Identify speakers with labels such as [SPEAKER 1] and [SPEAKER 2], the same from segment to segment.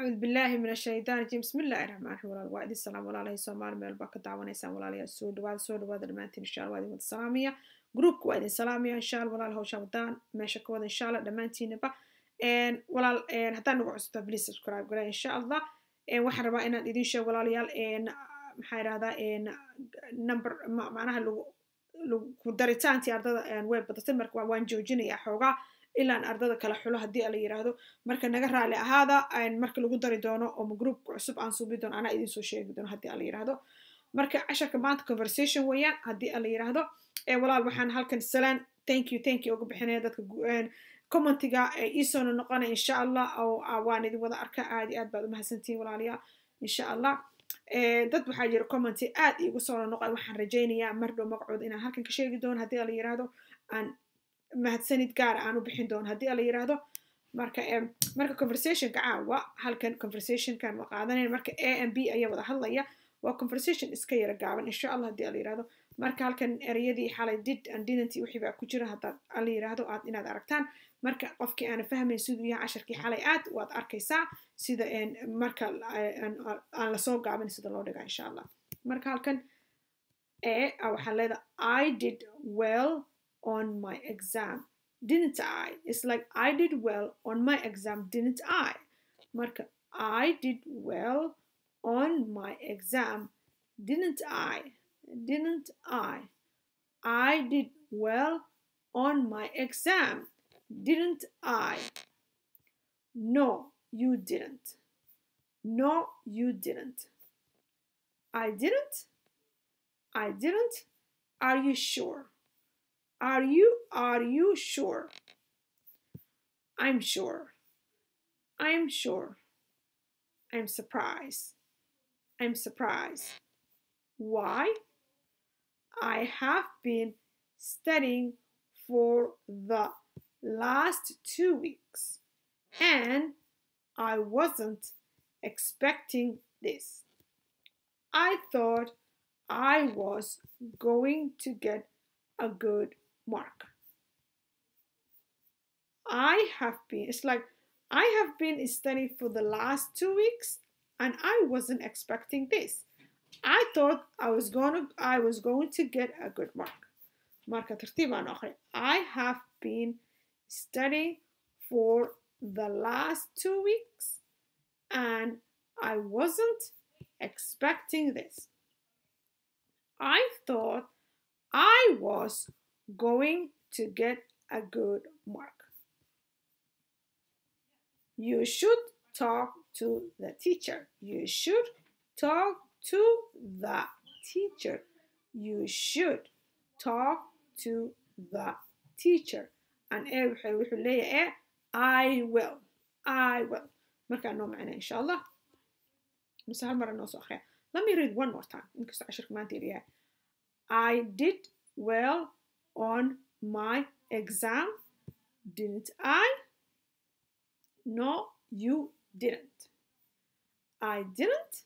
[SPEAKER 1] acuudu billaahi min ashaytaan rajiim bismillahi raxmaan raxiim walaal waa idin salaam walaalahay soomaali meel baa ka daawanaysaan walaalayaal soo dhawaada soo dhawaada dhammaantiin insha allah waa idin wada salaamaya gruupka waa idin salaamaya insha allah walaal hawsha wadaan meesha ka wada insha allah dhammaantiinaba walaal haddaan nagu cusubtaa please subscribe garaa insha allah waxaan rabaa inaan idin sheego walaalayaal maxaa idhahdaa number macnaha lagu ku daritaantii ardada way badatay marka waan joojinayaa xoogaa ilaan ardada kale xulo haddii ala yiraahdo marka naga raali ahaada marka lagu dari doono oma groupka cusub aan suubi doono anaa idinsoo sheegi doono haddii ala yiraahdo marka casharka maanta conversation weeyaan haddii ala yiraahdo walaal waxaan halkan salaan thank you thank you uga bixinaya dadka commentiga iisoona noqona insha allah ah, waan idin wada arka aad iyo aad baad umahadsantihiin walaalayaal insha allah dad waxaa jira commenti aad iigu soo noqon waxaan rajaynayaa mardhow magacooda inaan halkan ka sheegi doono haddii ala yiraahdo aan mahadsanid gaara u bixin doono haddii ala yiraahdo marka marka conversationka caawa ah, halkan conversationkan waa qaadanayna marka a m b ayaa wada hadlaya waa conversation iska yara gaaban insha allah haddii ala yirahdo marka halkan ereyadii xalay did and didn't wixii baa ku jira haddaad ala yiraahdo aad inaad aragtaan marka qofkii aana fahmayn siduu yahay casharkii xalay aad waad arkaysaa sida marka aan lasoo gaabin sida loo dhigaa insha allah marka halkan e waxaa leeda i did well on my exam, didn't I? It's like I did well on my exam, didn't I? Marka, I did well on my exam, didn't I? Didn't I? I did well on my exam, didn't I? No, you didn't. No, you didn't. I didn't? I didn't? Are you sure? Are you, are you sure? I'm sure. I'm sure. I'm surprised. I'm surprised. Why? I have been studying for the last two weeks and I wasn't expecting this. I thought I was going to get a good mark. I have been, it's like, I have been studying for the last two weeks and I wasn't expecting this. I thought I was going to, I was going to get a good mark. ماركة ترتيبا أخرى I have been studying for the last two weeks and I wasn't expecting this. I thought I was going to get a good mark. You should talk to the teacher. You should talk to the teacher. You should talk to the teacher. And ايه وحي لي ايه I will I will مركا نوم معنا إن شاء الله بس هالمرة نوصل let me read one more time يمكن عشر كمان تيريها I did well on my exam, didn't I? No, you didn't. I didn't?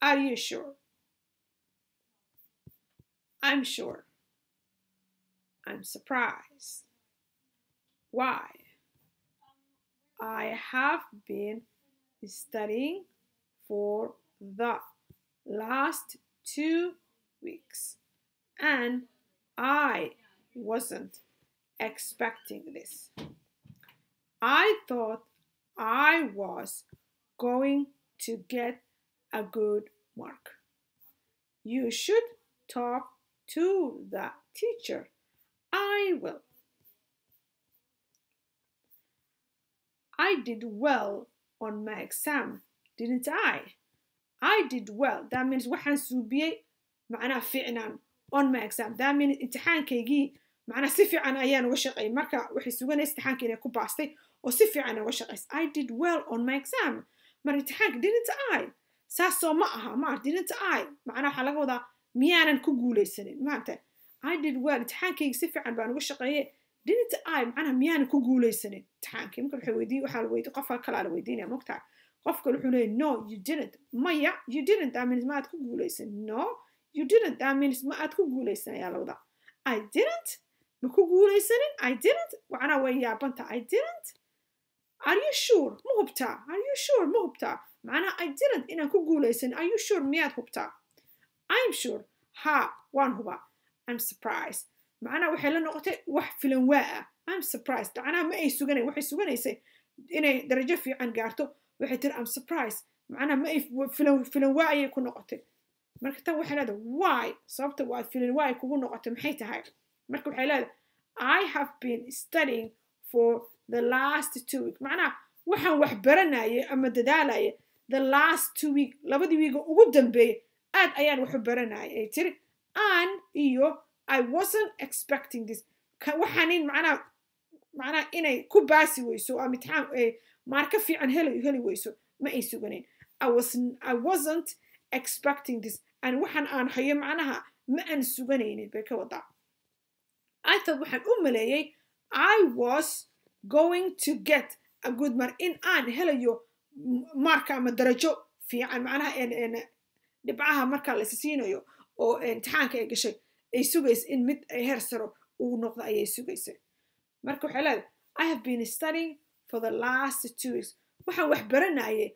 [SPEAKER 1] Are you sure? I'm sure. I'm surprised. Why? I have been studying for the last two weeks and I wasn't expecting this. I thought I was going to get a good mark. You should talk to the teacher. I will. I did well on my exam, didn't I? I did well. That means waxaan suubiyey macnaha fiicnaan on my exam that means imtixaankaygii macnaa si fiican ayaan uga shaqeeyay marka waxay suganaysa imtixaanka inay ku baastay oo si fiican uga shaqeysa i did well on my exam mar imtixaanka didn't i saasoo ma aha ma didn't i macnaa waxaa laga wadaa miyaanan ku guuleysanin maanta i did well imtixaankayga si fiican baan uga shaqeeyay didn't i macnaha miyaanan ku guulaysanin imtixaankii marka waxay weydiin waxaa la weydiin qofka kale la weydiinaya mogtaha qofka wuxuu leeyahay no you didn't maya you didn't that maad ku guulaysan no you didn't that means ma aad ku guulaysan ayaa la i didn't ma ku guulaysanin i didn't macnaa way yaabanta i didn't are you sure ma hubtaa are you sure ma hubtaa macnaa i didn't inaan ku guulaysanin are you sure miyaad hubtaa i'm sure ha waan hubaa i'm surprised macnaa waxay la noqotay wax filan waa ah i'm surprised macnaa ma ay suganayn waxay suganaysay inay darajo fiican gaarto waxay tiri i'm surprised macnaa ma ay filan waa ayay ku noqotay marka tan waxay leedahay why sababta waad filin why kugu noqoto maxay tahay marka waxay leedahay i have been studying for the last two week macnaha waxaan wax baranayay ama dadaalayay the last two week labadii wiiga ugu dambeeyay aad ayaan waxu baranayay ay tiri an iyo i wasn't expecting this waxaanin macnaha macnaha inay ku baasi weyso ama imtixaan marka fiican heli heli weyso ma ay suganayn i wasn't expecting this aan waxaan aan hayo macnaha ma aan suganaynin bay ka wadaa i thought waxaan u maleeyey i was going to get a good mark in aan helayo marka ama darajo fiican macnaha dhibcaha marka lasi siinayo oo imtixaanka ay gashay ay sugaysa in mid ay heer saro uu noqdo ayay sugaysay marka waxay leedahay i have been studying for the last two weeks waxaan wax baranaye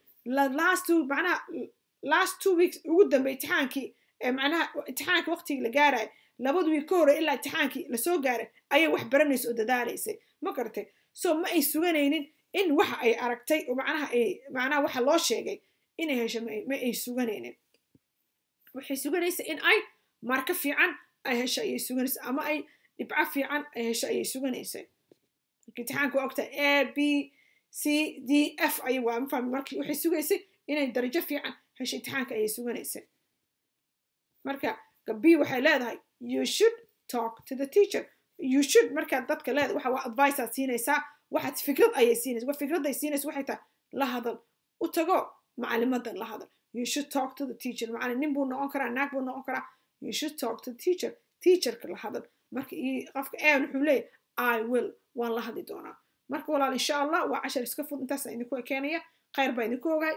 [SPEAKER 1] last two macnaha last two weeks ugu dambe imtixaankii manaha imtixaanka waqtigii la gaaraya labad wiig ka horey ilaa imtixaankii lasoo gaaray ayay wax baranaysa oo dadaalaysay ma garatay so ma ay suganaynin in waxa ay aragtay oo manaha ay manaha waxa loo sheegay inay hesho ma ay suganaynin waxay suganaysa in ay marka fiican ay hesho ayay suganaysa ama ay dhibco fiican ay hesho ayay suganaysa imtixaanka waa a b c d f ay waa mafahmi markii waxay sugaysay inay darajo fiican hesha imtixaanka ayay suganaysa marka gabii waxay leedahay you should talk to the teacher you should markaa dadka leeda waxa waa adviceaad siinaysaa waxaad fikrad ayay siinaysa wa fikraday siinaysa waxay tahay la hadal u tago macalimadan la hadal you should talk to the teacher macalin nin buu noqon karaa naag buu noqon karaa you should talk to the teacher teacherka la hadal marka qofka aan wuxuu leeyahy i will waan la hadli doonaa marka walaal insha allah waa cashar iska fud intaasaan idinku ekeenaya khayr baa idinku ogahay